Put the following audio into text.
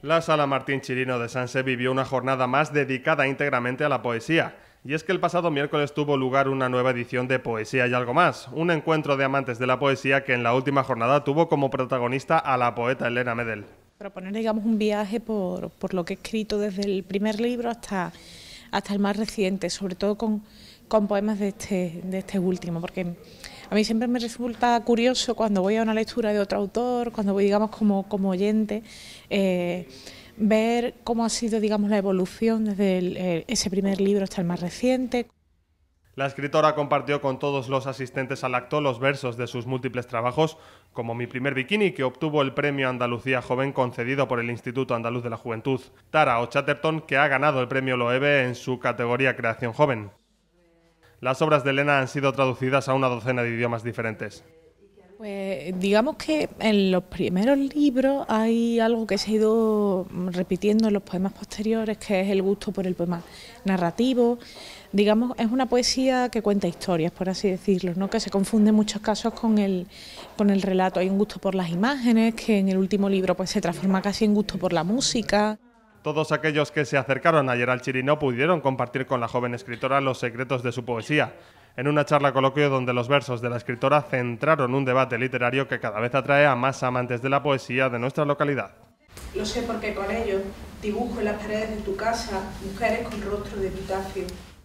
La sala Martín Chirino de Sanse vivió una jornada más dedicada íntegramente a la poesía. Y es que el pasado miércoles tuvo lugar una nueva edición de Poesía y algo más, un encuentro de amantes de la poesía que en la última jornada tuvo como protagonista a la poeta Elena Medel. Proponer, digamos, un viaje por, lo que he escrito desde el primer libro hasta, hasta el más reciente, sobre todo con, con poemas de este, de este último, porque a mí siempre me resulta curioso cuando voy a una lectura de otro autor, cuando voy, digamos, como, oyente, eh, ver cómo ha sido, digamos, la evolución desde eh, ese primer libro hasta el más reciente. La escritora compartió con todos los asistentes al acto los versos de sus múltiples trabajos, como Mi primer bikini, que obtuvo el premio Andalucía Joven concedido por el Instituto Andaluz de la Juventud, Tara O'Chatterton, que ha ganado el premio Loewe en su categoría Creación Joven. Las obras de Elena han sido traducidas a una docena de idiomas diferentes. Pues digamos que en los primeros libros hay algo que se ha ido repitiendo en los poemas posteriores, que es el gusto por el poema narrativo. Digamos, es una poesía que cuenta historias, por así decirlo, ¿no? que se confunde en muchos casos con el, con el relato. Hay un gusto por las imágenes, que en el último libro pues, se transforma casi en gusto por la música. Todos aquellos que se acercaron ayer al Chirino pudieron compartir con la joven escritora los secretos de su poesía. En una charla coloquio donde los versos de la escritora centraron un debate literario que cada vez atrae a más amantes de la poesía de nuestra localidad. Lo sé porque con ellos dibujo en las paredes de tu casa mujeres con rostro de epitafio